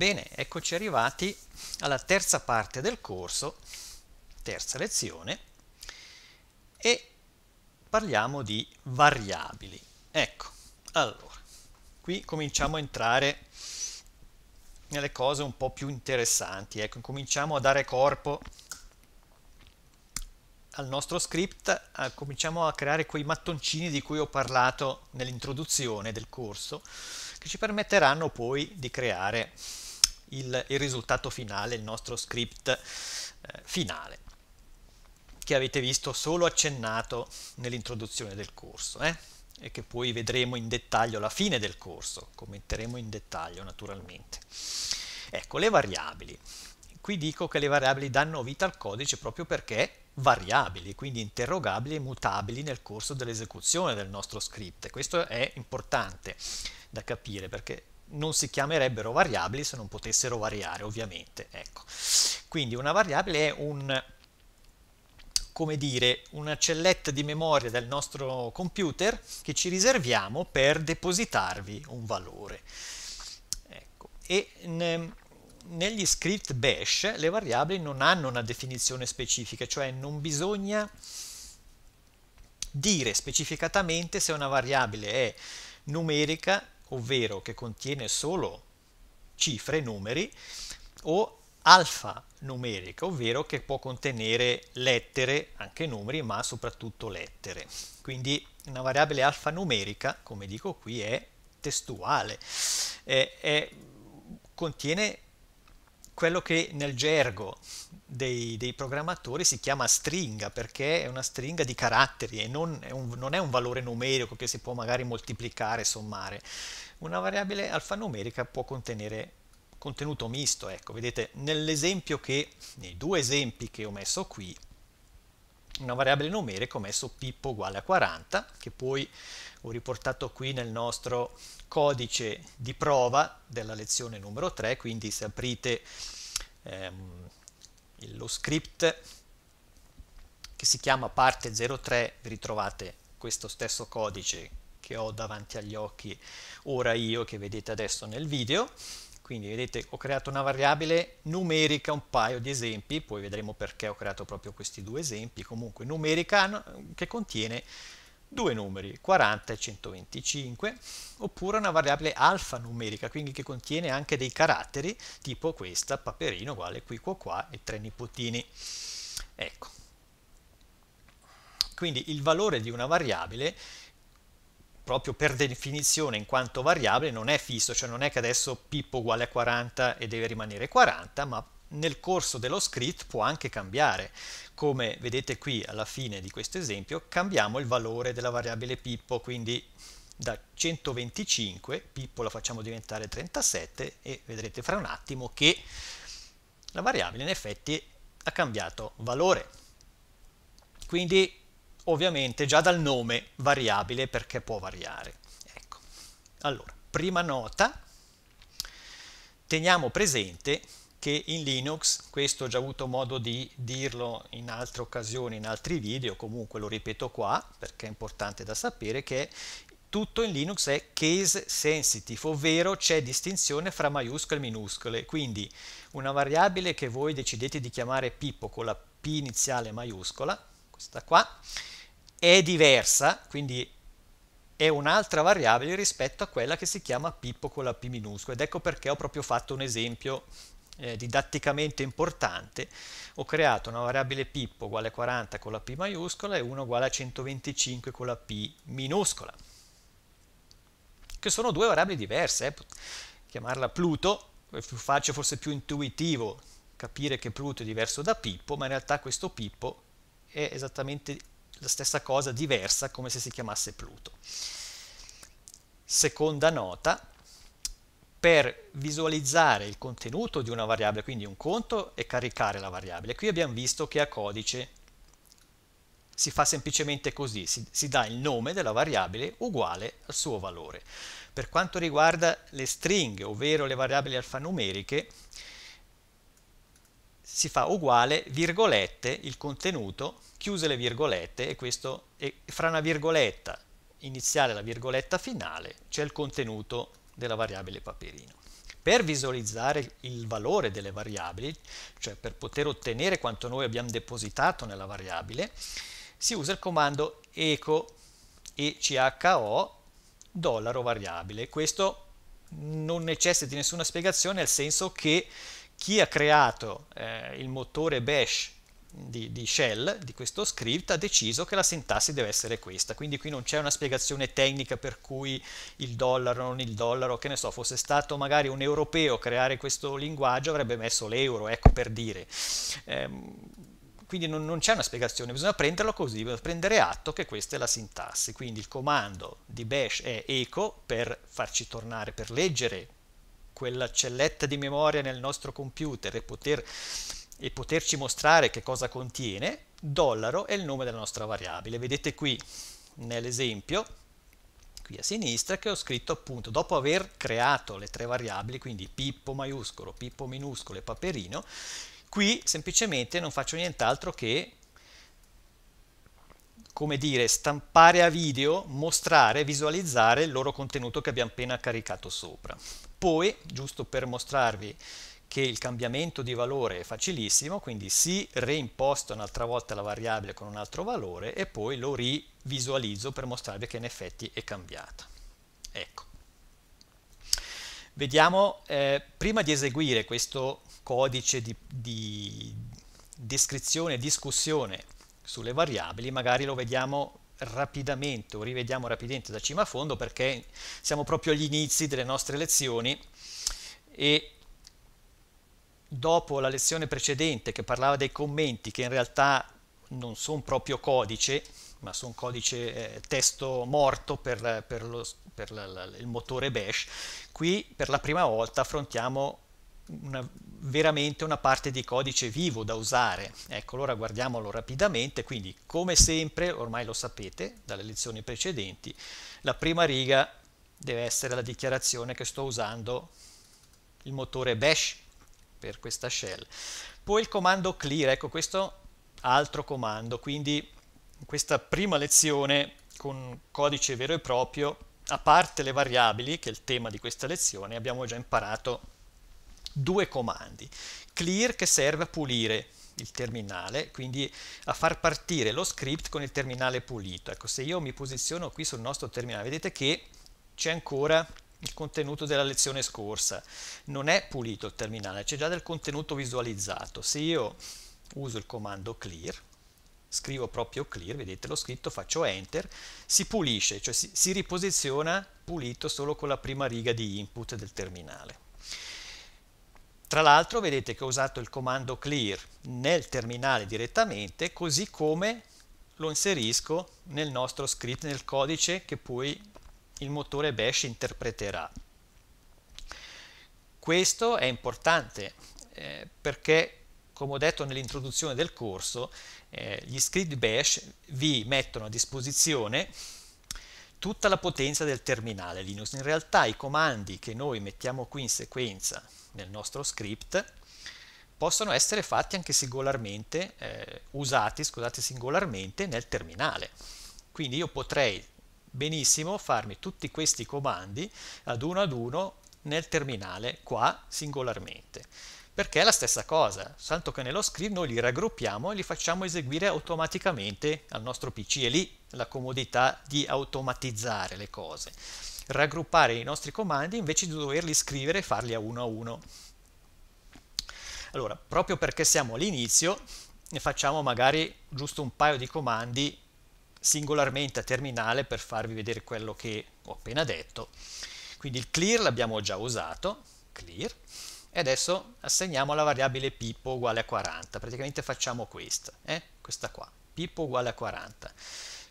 Bene, eccoci arrivati alla terza parte del corso, terza lezione, e parliamo di variabili. Ecco, allora, qui cominciamo a entrare nelle cose un po' più interessanti, ecco, cominciamo a dare corpo al nostro script, a, cominciamo a creare quei mattoncini di cui ho parlato nell'introduzione del corso, che ci permetteranno poi di creare il, il risultato finale, il nostro script eh, finale, che avete visto solo accennato nell'introduzione del corso eh? e che poi vedremo in dettaglio alla fine del corso, commenteremo in dettaglio naturalmente. Ecco, le variabili. Qui dico che le variabili danno vita al codice proprio perché variabili, quindi interrogabili e mutabili nel corso dell'esecuzione del nostro script. Questo è importante da capire perché non si chiamerebbero variabili se non potessero variare ovviamente. Ecco. Quindi una variabile è un, come dire, una celletta di memoria del nostro computer che ci riserviamo per depositarvi un valore. Ecco. E ne, negli script bash le variabili non hanno una definizione specifica, cioè non bisogna dire specificatamente se una variabile è numerica ovvero che contiene solo cifre, numeri, o alfanumerica, ovvero che può contenere lettere, anche numeri, ma soprattutto lettere. Quindi una variabile alfanumerica, come dico qui, è testuale, è, è, contiene quello che nel gergo dei, dei, programmatori si chiama stringa perché è una stringa di caratteri e non è, un, non è un valore numerico che si può magari moltiplicare, sommare. Una variabile alfanumerica può contenere contenuto misto, ecco, vedete nell'esempio che, nei due esempi che ho messo qui, una variabile numerica, ho messo pippo uguale a 40, che poi ho riportato qui nel nostro codice di prova della lezione numero 3, quindi se aprite ehm, lo script che si chiama parte 03 vi ritrovate questo stesso codice che ho davanti agli occhi ora io che vedete adesso nel video quindi vedete ho creato una variabile numerica, un paio di esempi, poi vedremo perché ho creato proprio questi due esempi, comunque numerica che contiene due numeri, 40 e 125, oppure una variabile alfanumerica, quindi che contiene anche dei caratteri, tipo questa, paperino uguale qui, qua, qua e tre nipotini. Ecco. Quindi il valore di una variabile proprio per definizione in quanto variabile non è fisso, cioè non è che adesso Pippo uguale a 40 e deve rimanere 40, ma nel corso dello script può anche cambiare. Come vedete qui alla fine di questo esempio, cambiamo il valore della variabile Pippo, quindi da 125, Pippo la facciamo diventare 37 e vedrete fra un attimo che la variabile in effetti ha cambiato valore. Quindi ovviamente già dal nome variabile perché può variare. Ecco. Allora, prima nota, teniamo presente che in Linux, questo ho già avuto modo di dirlo in altre occasioni, in altri video, comunque lo ripeto qua perché è importante da sapere che tutto in Linux è case sensitive, ovvero c'è distinzione fra maiuscole e minuscole, quindi una variabile che voi decidete di chiamare Pippo con la P iniziale maiuscola, questa qua, è diversa, quindi è un'altra variabile rispetto a quella che si chiama Pippo con la P minuscola ed ecco perché ho proprio fatto un esempio eh, didatticamente importante ho creato una variabile Pippo uguale a 40 con la P maiuscola e 1 uguale a 125 con la P minuscola che sono due variabili diverse eh. chiamarla Pluto è più facile, forse più intuitivo capire che Pluto è diverso da Pippo ma in realtà questo Pippo è esattamente la stessa cosa diversa come se si chiamasse Pluto. Seconda nota, per visualizzare il contenuto di una variabile, quindi un conto, e caricare la variabile. Qui abbiamo visto che a codice si fa semplicemente così, si, si, dà il nome della variabile uguale al suo valore. Per quanto riguarda le stringhe, ovvero le variabili alfanumeriche, si fa uguale virgolette il contenuto chiuse le virgolette e, questo, è fra una virgoletta iniziale e la virgoletta finale c'è il contenuto della variabile paperino. Per visualizzare il valore delle variabili, cioè per poter ottenere quanto noi abbiamo depositato nella variabile, si usa il comando echo echo dollaro variabile. Questo non necessita di nessuna spiegazione nel senso che chi ha creato eh, il motore bash di, di, shell, di questo script, ha deciso che la sintassi deve essere questa. Quindi qui non c'è una spiegazione tecnica per cui il dollaro, non il dollaro, che ne so, fosse stato magari un europeo creare questo linguaggio avrebbe messo l'euro, ecco per dire. Ehm, quindi non, non c'è una spiegazione, bisogna prenderlo così, bisogna prendere atto che questa è la sintassi. Quindi il comando di bash è echo per farci tornare, per leggere quella celletta di memoria nel nostro computer e poter e poterci mostrare che cosa contiene, dollaro è il nome della nostra variabile. Vedete qui nell'esempio, qui a sinistra, che ho scritto appunto, dopo aver creato le tre variabili, quindi Pippo maiuscolo, Pippo minuscolo e Paperino, qui semplicemente non faccio nient'altro che come dire, stampare a video, mostrare, visualizzare il loro contenuto che abbiamo appena caricato sopra. Poi, giusto per mostrarvi che il cambiamento di valore è facilissimo, quindi si reimposta un'altra volta la variabile con un altro valore e poi lo rivisualizzo per mostrarvi che in effetti è cambiata. Ecco. Vediamo, eh, prima di eseguire questo codice di, di descrizione e discussione sulle variabili, magari lo vediamo rapidamente o rivediamo rapidamente da cima a fondo perché siamo proprio agli inizi delle nostre lezioni e dopo la lezione precedente che parlava dei commenti, che in realtà non sono proprio codice, ma sono codice eh, testo morto per, per, lo, per la, la, il motore bash, qui per la prima volta affrontiamo una, veramente una parte di codice vivo da usare. Ecco, allora guardiamolo rapidamente, quindi come sempre, ormai lo sapete dalle lezioni precedenti, la prima riga deve essere la dichiarazione che sto usando il motore bash per questa shell. Poi il comando clear, ecco questo altro comando, quindi questa prima lezione con codice vero e proprio, a parte le variabili, che è il tema di questa lezione, abbiamo già imparato due comandi. Clear che serve a pulire il terminale, quindi a far partire lo script con il terminale pulito. Ecco, se io mi posiziono qui sul nostro terminale, vedete che c'è ancora il contenuto della lezione scorsa. Non è pulito il terminale, c'è già del contenuto visualizzato. Se io uso il comando clear, scrivo proprio clear, vedete l'ho scritto, faccio enter, si pulisce, cioè si, si riposiziona pulito solo con la prima riga di input del terminale. Tra l'altro vedete che ho usato il comando clear nel terminale direttamente, così come lo inserisco nel nostro script, nel codice che poi il motore bash interpreterà. Questo è importante eh, perché, come ho detto nell'introduzione del corso, eh, gli script bash vi mettono a disposizione tutta la potenza del terminale Linux. In realtà i comandi che noi mettiamo qui in sequenza nel nostro script possono essere fatti anche singolarmente, eh, usati scusate, singolarmente nel terminale. Quindi io potrei benissimo farmi tutti questi comandi ad uno ad uno nel terminale qua singolarmente perché è la stessa cosa, tanto che nello script noi li raggruppiamo e li facciamo eseguire automaticamente al nostro PC e lì la comodità di automatizzare le cose raggruppare i nostri comandi invece di doverli scrivere e farli a uno a uno. Allora, proprio perché siamo all'inizio, ne facciamo magari giusto un paio di comandi singolarmente a terminale per farvi vedere quello che ho appena detto. Quindi il clear l'abbiamo già usato, clear, e adesso assegniamo la variabile pippo uguale a 40, praticamente facciamo questa, eh? questa qua, pippo uguale a 40.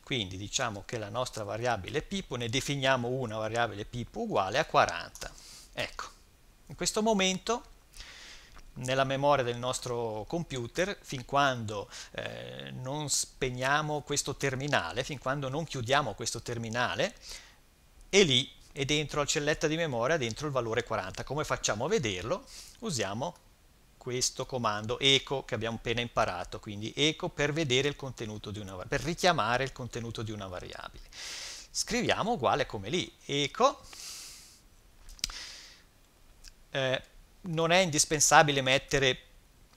Quindi diciamo che la nostra variabile pippo, ne definiamo una variabile pippo uguale a 40. Ecco, in questo momento nella memoria del nostro computer fin quando eh, non spegniamo questo terminale, fin quando non chiudiamo questo terminale e lì è dentro la celletta di memoria dentro il valore 40. Come facciamo a vederlo? Usiamo questo comando eco che abbiamo appena imparato, quindi eco per vedere il contenuto di una variabile, per richiamare il contenuto di una variabile. Scriviamo uguale come lì, eco eh, non è indispensabile mettere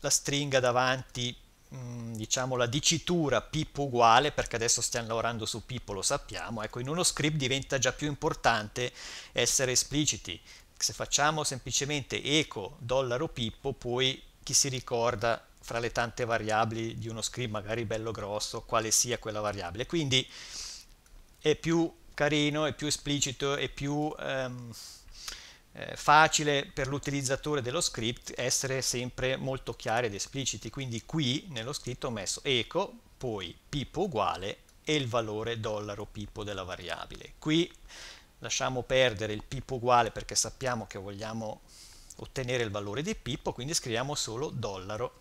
la stringa davanti, mm, diciamo la dicitura pippo uguale, perché adesso stiamo lavorando su pippo, lo sappiamo, ecco in uno script diventa già più importante essere espliciti, se facciamo semplicemente eco dollaro pippo, poi chi si ricorda fra le tante variabili di uno script magari bello grosso quale sia quella variabile, quindi è più carino, è più esplicito, è più... Um, eh, facile per l'utilizzatore dello script essere sempre molto chiari ed espliciti, quindi qui nello scritto ho messo eco, poi pippo uguale e il valore dollaro pippo della variabile. Qui lasciamo perdere il pippo uguale perché sappiamo che vogliamo ottenere il valore di pippo, quindi scriviamo solo dollaro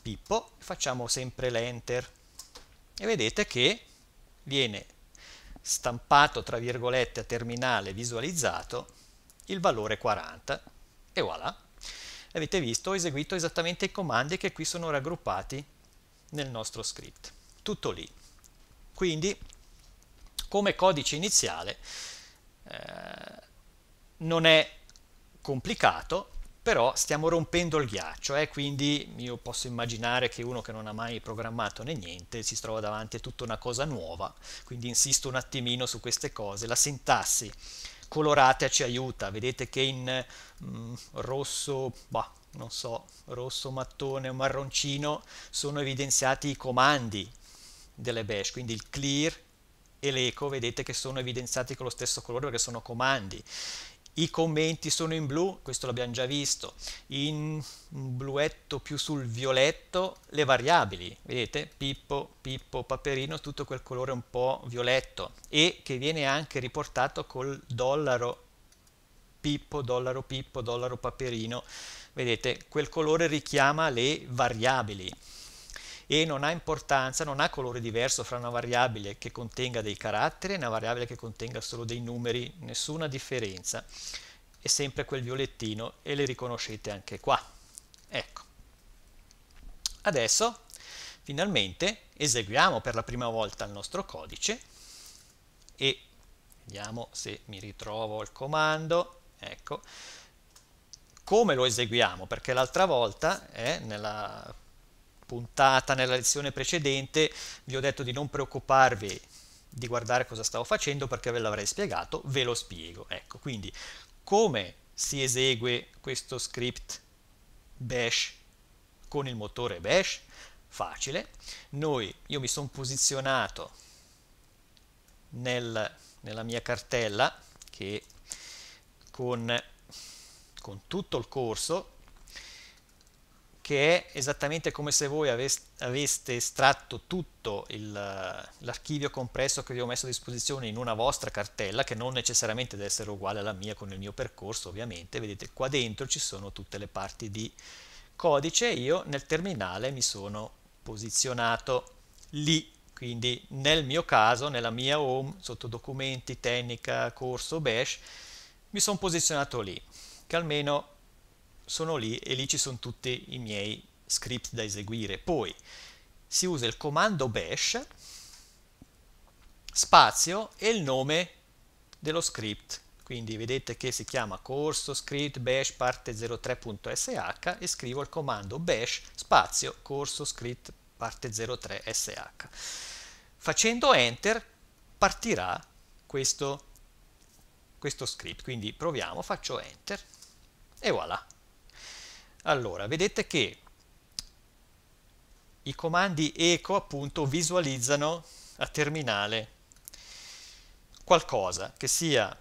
pippo, facciamo sempre l'enter e vedete che viene stampato tra virgolette a terminale visualizzato il valore 40 e voilà. Avete visto, ho eseguito esattamente i comandi che qui sono raggruppati nel nostro script. Tutto lì. Quindi, come codice iniziale, eh, non è complicato, però stiamo rompendo il ghiaccio, eh? quindi io posso immaginare che uno che non ha mai programmato né niente si trova davanti a tutta una cosa nuova, quindi insisto un attimino su queste cose, la sintassi colorata ci aiuta, vedete che in mm, rosso, bah, non so, rosso mattone o marroncino sono evidenziati i comandi delle bash, quindi il clear e l'eco vedete che sono evidenziati con lo stesso colore perché sono comandi i commenti sono in blu, questo l'abbiamo già visto, in bluetto più sul violetto le variabili, vedete? Pippo, Pippo, Paperino, tutto quel colore un po' violetto e che viene anche riportato col dollaro Pippo, dollaro Pippo, dollaro Paperino, vedete? Quel colore richiama le variabili e non ha importanza, non ha colore diverso fra una variabile che contenga dei caratteri e una variabile che contenga solo dei numeri, nessuna differenza. È sempre quel violettino e le riconoscete anche qua. Ecco. Adesso finalmente eseguiamo per la prima volta il nostro codice e vediamo se mi ritrovo il comando. Ecco come lo eseguiamo perché l'altra volta eh, nella puntata, nella lezione precedente, vi ho detto di non preoccuparvi di guardare cosa stavo facendo perché ve l'avrei spiegato, ve lo spiego. Ecco, quindi come si esegue questo script bash con il motore bash? Facile. Noi, io mi sono posizionato nel, nella mia cartella che con, con tutto il corso che è esattamente come se voi aveste estratto tutto l'archivio compresso che vi ho messo a disposizione in una vostra cartella, che non necessariamente deve essere uguale alla mia con il mio percorso ovviamente, vedete qua dentro ci sono tutte le parti di codice, io nel terminale mi sono posizionato lì, quindi nel mio caso, nella mia home, sotto documenti, tecnica, corso, bash, mi sono posizionato lì, che almeno sono lì e lì ci sono tutti i miei script da eseguire. Poi si usa il comando bash, spazio e il nome dello script. Quindi vedete che si chiama corso script bash parte 03.sh e scrivo il comando bash spazio corso script parte 03.sh. Facendo enter partirà questo, questo script. Quindi proviamo, faccio enter e voilà, allora, vedete che i comandi eco appunto visualizzano a terminale qualcosa che sia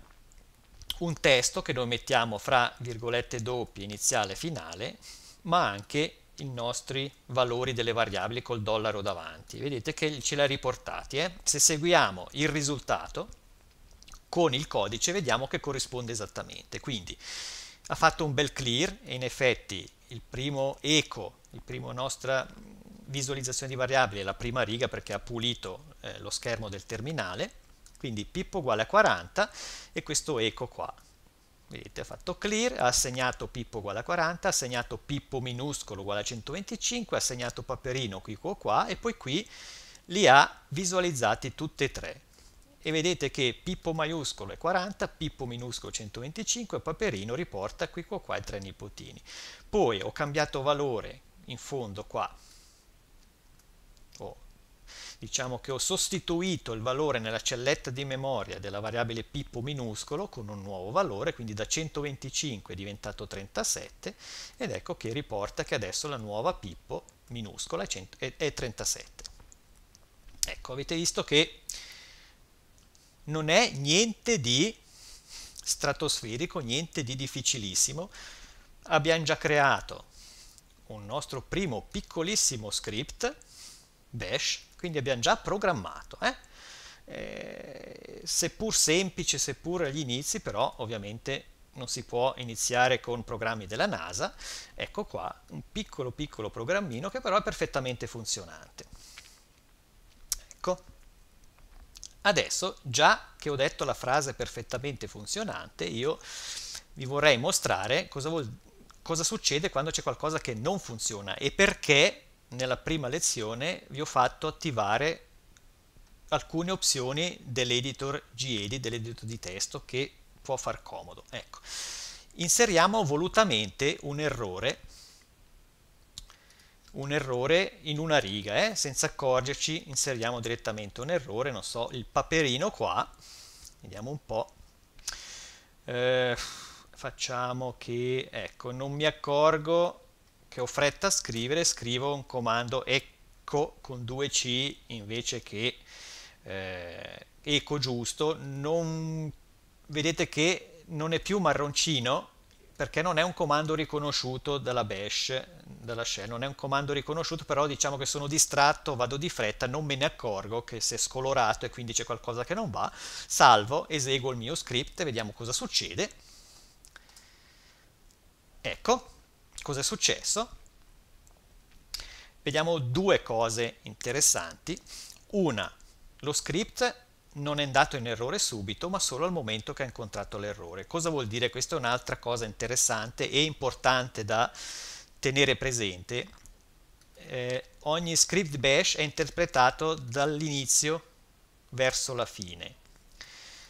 un testo che noi mettiamo fra virgolette doppie iniziale e finale, ma anche i nostri valori delle variabili col dollaro davanti. Vedete che ce l'ha riportati. Eh? Se seguiamo il risultato con il codice vediamo che corrisponde esattamente. Quindi ha fatto un bel clear e in effetti il primo eco, la primo nostra visualizzazione di variabili è la prima riga perché ha pulito eh, lo schermo del terminale, quindi pip uguale a 40 e questo eco qua. Vedete, ha fatto clear, ha assegnato pippo uguale a 40, ha assegnato pippo minuscolo uguale a 125, ha assegnato paperino qui, qua, qua e poi qui li ha visualizzati tutti e tre e vedete che Pippo maiuscolo è 40, Pippo minuscolo 125 e Paperino riporta qui qua, qua i tre nipotini. Poi ho cambiato valore in fondo qua, oh, diciamo che ho sostituito il valore nella celletta di memoria della variabile Pippo minuscolo con un nuovo valore, quindi da 125 è diventato 37 ed ecco che riporta che adesso la nuova Pippo minuscola è 37. Ecco, avete visto che non è niente di stratosferico, niente di difficilissimo. Abbiamo già creato un nostro primo piccolissimo script, bash, quindi abbiamo già programmato. Eh? Eh, seppur semplice, seppur agli inizi, però ovviamente non si può iniziare con programmi della NASA, ecco qua un piccolo piccolo programmino che però è perfettamente funzionante. Ecco. Adesso, già che ho detto la frase perfettamente funzionante, io vi vorrei mostrare cosa, vuol, cosa succede quando c'è qualcosa che non funziona e perché nella prima lezione vi ho fatto attivare alcune opzioni dell'editor Gedit, dell'editor di testo, che può far comodo. Ecco. Inseriamo volutamente un errore un errore in una riga, eh? senza accorgerci inseriamo direttamente un errore, non so, il paperino qua, vediamo un po', eh, facciamo che, ecco, non mi accorgo che ho fretta a scrivere, scrivo un comando ecco con due c invece che eh, eco giusto, non, vedete che non è più marroncino perché non è un comando riconosciuto dalla bash, dalla shell, non è un comando riconosciuto, però diciamo che sono distratto, vado di fretta, non me ne accorgo che si è scolorato e quindi c'è qualcosa che non va, salvo, eseguo il mio script, vediamo cosa succede. Ecco, cosa è successo? Vediamo due cose interessanti. Una, lo script non è andato in errore subito, ma solo al momento che ha incontrato l'errore. Cosa vuol dire? Questa è un'altra cosa interessante e importante da tenere presente, eh, ogni script bash è interpretato dall'inizio verso la fine.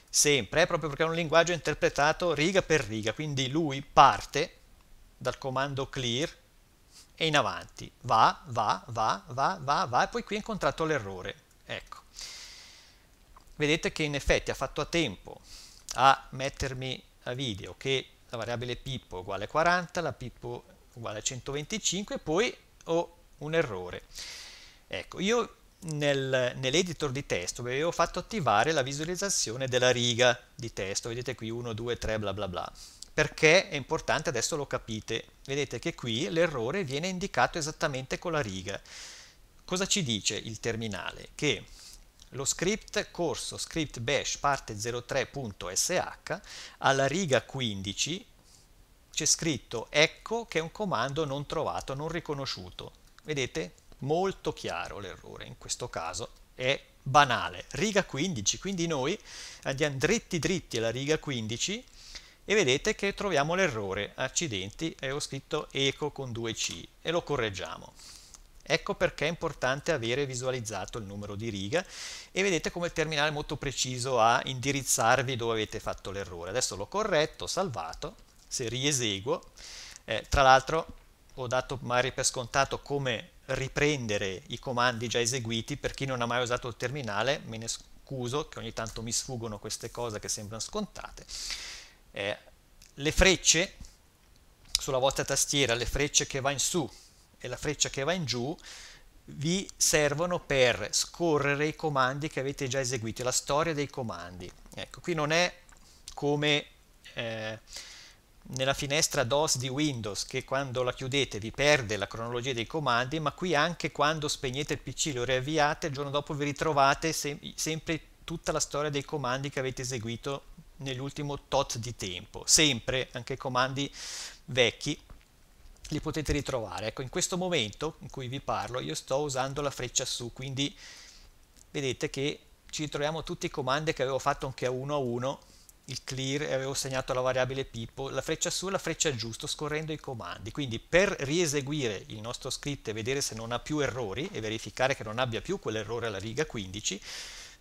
Sempre, eh, proprio perché è un linguaggio interpretato riga per riga, quindi lui parte dal comando clear e in avanti. Va, va, va, va, va, va, e poi qui ha incontrato l'errore. Ecco. Vedete che in effetti ha fatto a tempo a mettermi a video che la variabile pippo uguale 40, la pippo uguale a 125 e poi ho un errore. Ecco, io nel, nell'editor di testo avevo fatto attivare la visualizzazione della riga di testo, vedete qui 1, 2, 3, bla bla bla. Perché è importante, adesso lo capite. Vedete che qui l'errore viene indicato esattamente con la riga. Cosa ci dice il terminale? Che lo script corso script bash parte03.sh alla riga 15 c'è scritto ecco che è un comando non trovato, non riconosciuto. Vedete? Molto chiaro l'errore, in questo caso è banale. Riga 15, quindi noi andiamo dritti dritti alla riga 15 e vedete che troviamo l'errore, accidenti, e eh, ho scritto eco con 2c e lo correggiamo. Ecco perché è importante avere visualizzato il numero di riga e vedete come il terminale è molto preciso a indirizzarvi dove avete fatto l'errore. Adesso l'ho corretto, salvato se rieseguo, eh, tra l'altro ho dato magari per scontato come riprendere i comandi già eseguiti, per chi non ha mai usato il terminale me ne scuso che ogni tanto mi sfuggono queste cose che sembrano scontate. Eh, le frecce sulla vostra tastiera, le frecce che va in su e la freccia che va in giù, vi servono per scorrere i comandi che avete già eseguito, la storia dei comandi. Ecco, qui non è come eh, nella finestra DOS di Windows che quando la chiudete vi perde la cronologia dei comandi, ma qui anche quando spegnete il PC lo riavviate, il giorno dopo vi ritrovate sem sempre tutta la storia dei comandi che avete eseguito nell'ultimo tot di tempo. Sempre, anche i comandi vecchi, li potete ritrovare. Ecco, in questo momento in cui vi parlo io sto usando la freccia su, quindi vedete che ci ritroviamo tutti i comandi che avevo fatto anche a uno a uno il clear e avevo segnato la variabile Pippo, la freccia su e la freccia giusto scorrendo i comandi. Quindi per rieseguire il nostro script e vedere se non ha più errori e verificare che non abbia più quell'errore alla riga 15,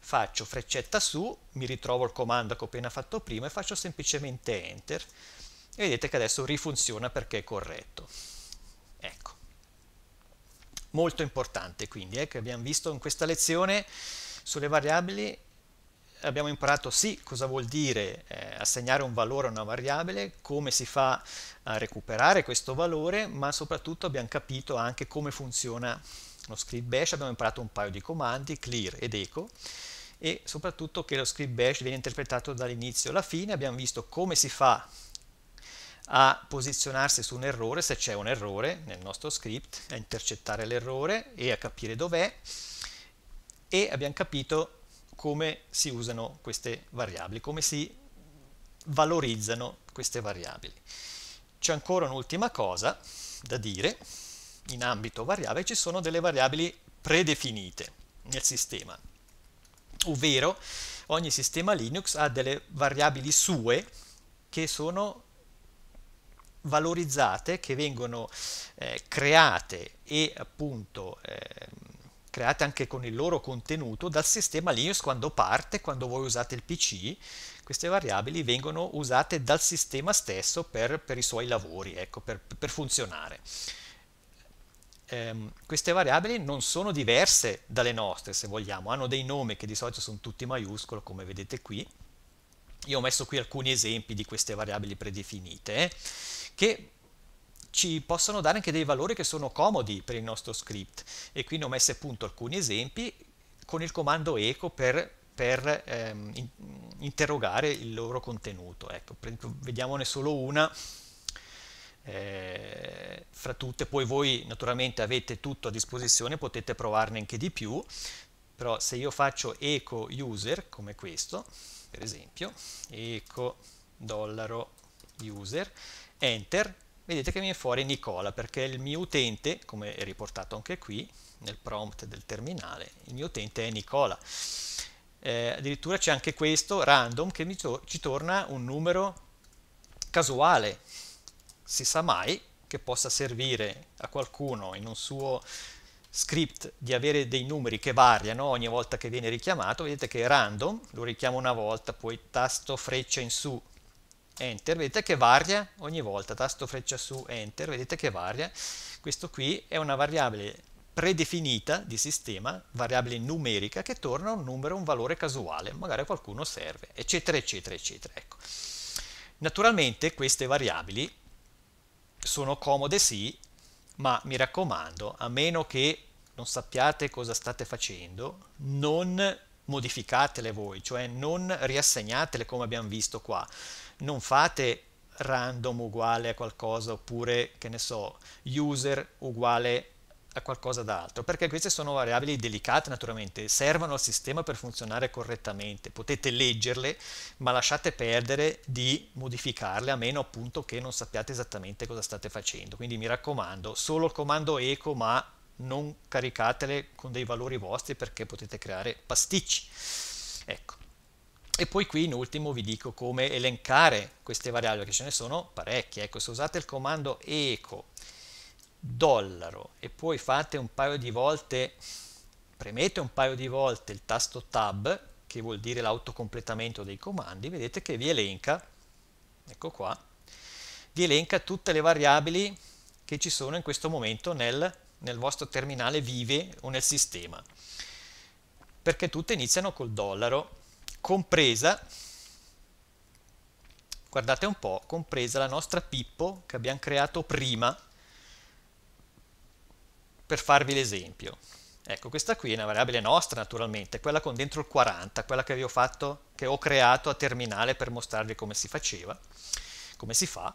faccio freccetta su, mi ritrovo il comando che ho appena fatto prima e faccio semplicemente enter e vedete che adesso rifunziona perché è corretto. Ecco. Molto importante quindi eh, che abbiamo visto in questa lezione sulle variabili abbiamo imparato sì cosa vuol dire eh, assegnare un valore a una variabile, come si fa a recuperare questo valore, ma soprattutto abbiamo capito anche come funziona lo script bash, abbiamo imparato un paio di comandi, clear ed echo, e soprattutto che lo script bash viene interpretato dall'inizio alla fine, abbiamo visto come si fa a posizionarsi su un errore, se c'è un errore nel nostro script, a intercettare l'errore e a capire dov'è, e abbiamo capito come si usano queste variabili, come si valorizzano queste variabili. C'è ancora un'ultima cosa da dire, in ambito variabile ci sono delle variabili predefinite nel sistema, ovvero ogni sistema Linux ha delle variabili sue che sono valorizzate, che vengono eh, create e appunto eh, create anche con il loro contenuto dal sistema Linux quando parte, quando voi usate il PC, queste variabili vengono usate dal sistema stesso per, per i suoi lavori, ecco, per, per funzionare. Ehm, queste variabili non sono diverse dalle nostre, se vogliamo, hanno dei nomi che di solito sono tutti maiuscolo, come vedete qui. Io ho messo qui alcuni esempi di queste variabili predefinite, eh, che ci possono dare anche dei valori che sono comodi per il nostro script e qui ne ho messo appunto alcuni esempi con il comando eco per, per ehm, in, interrogare il loro contenuto. Ecco, vediamone solo una eh, fra tutte, poi voi naturalmente avete tutto a disposizione, potete provarne anche di più, però se io faccio eco user come questo, per esempio, eco dollaro user, enter, vedete che viene fuori Nicola perché il mio utente, come è riportato anche qui nel prompt del terminale, il mio utente è Nicola. Eh, addirittura c'è anche questo random che to ci torna un numero casuale, si sa mai che possa servire a qualcuno in un suo script di avere dei numeri che variano ogni volta che viene richiamato, vedete che è random, lo richiamo una volta, poi tasto freccia in su enter, vedete che varia ogni volta, tasto freccia su, enter, vedete che varia, questo qui è una variabile predefinita di sistema, variabile numerica, che torna un numero, un valore casuale, magari a qualcuno serve, eccetera, eccetera, eccetera. Ecco. Naturalmente queste variabili sono comode sì, ma mi raccomando, a meno che non sappiate cosa state facendo, non modificatele voi, cioè non riassegnatele come abbiamo visto qua, non fate random uguale a qualcosa oppure che ne so, user uguale a qualcosa d'altro, perché queste sono variabili delicate naturalmente, servono al sistema per funzionare correttamente, potete leggerle, ma lasciate perdere di modificarle a meno appunto che non sappiate esattamente cosa state facendo. Quindi mi raccomando, solo il comando eco, ma non caricatele con dei valori vostri perché potete creare pasticci. Ecco. E poi qui in ultimo vi dico come elencare queste variabili, che ce ne sono parecchie. Ecco, se usate il comando eco dollaro e poi fate un paio di volte, premete un paio di volte il tasto tab, che vuol dire l'autocompletamento dei comandi, vedete che vi elenca, ecco qua, vi elenca tutte le variabili che ci sono in questo momento nel nel vostro terminale vive o nel sistema, perché tutte iniziano col dollaro, compresa, guardate un po', compresa la nostra Pippo che abbiamo creato prima, per farvi l'esempio. Ecco, questa qui è una variabile nostra naturalmente, quella con dentro il 40, quella che, fatto, che ho creato a terminale per mostrarvi come si faceva, come si fa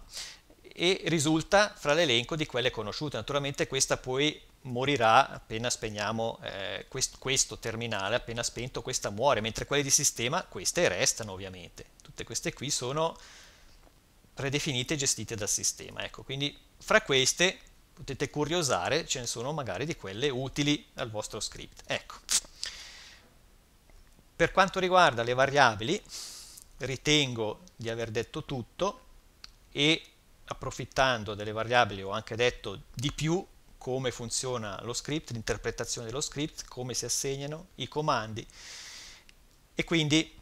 e risulta fra l'elenco di quelle conosciute. Naturalmente questa poi morirà appena spegniamo eh, quest questo terminale, appena spento questa muore, mentre quelle di sistema queste restano ovviamente. Tutte queste qui sono predefinite e gestite dal sistema. Ecco, quindi fra queste potete curiosare, ce ne sono magari di quelle utili al vostro script. Ecco. Per quanto riguarda le variabili, ritengo di aver detto tutto e approfittando delle variabili ho anche detto di più come funziona lo script, l'interpretazione dello script, come si assegnano i comandi e quindi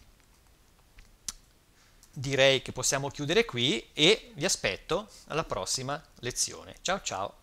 direi che possiamo chiudere qui e vi aspetto alla prossima lezione. Ciao ciao!